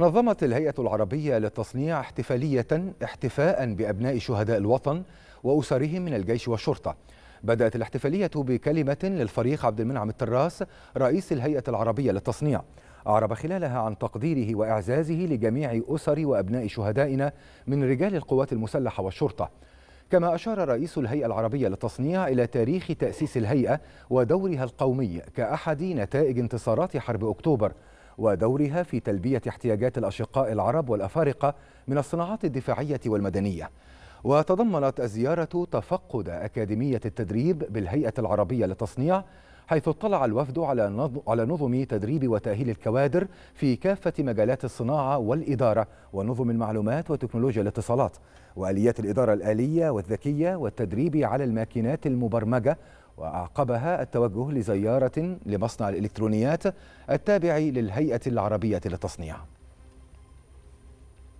نظمت الهيئة العربية للتصنيع احتفالية احتفاء بأبناء شهداء الوطن وأسرهم من الجيش والشرطة بدأت الاحتفالية بكلمة للفريق عبد المنعم التراس رئيس الهيئة العربية للتصنيع أعرب خلالها عن تقديره وإعزازه لجميع أسر وأبناء شهدائنا من رجال القوات المسلحة والشرطة كما أشار رئيس الهيئة العربية للتصنيع إلى تاريخ تأسيس الهيئة ودورها القومي كأحد نتائج انتصارات حرب أكتوبر ودورها في تلبية احتياجات الأشقاء العرب والأفارقة من الصناعات الدفاعية والمدنية وتضمنت الزيارة تفقد أكاديمية التدريب بالهيئة العربية للتصنيع حيث اطلع الوفد على على نظم تدريب وتأهيل الكوادر في كافة مجالات الصناعة والإدارة ونظم المعلومات وتكنولوجيا الاتصالات وآليات الإدارة الآلية والذكية والتدريب على الماكينات المبرمجة وأعقبها التوجه لزيارة لمصنع الإلكترونيات التابع للهيئة العربية للتصنيع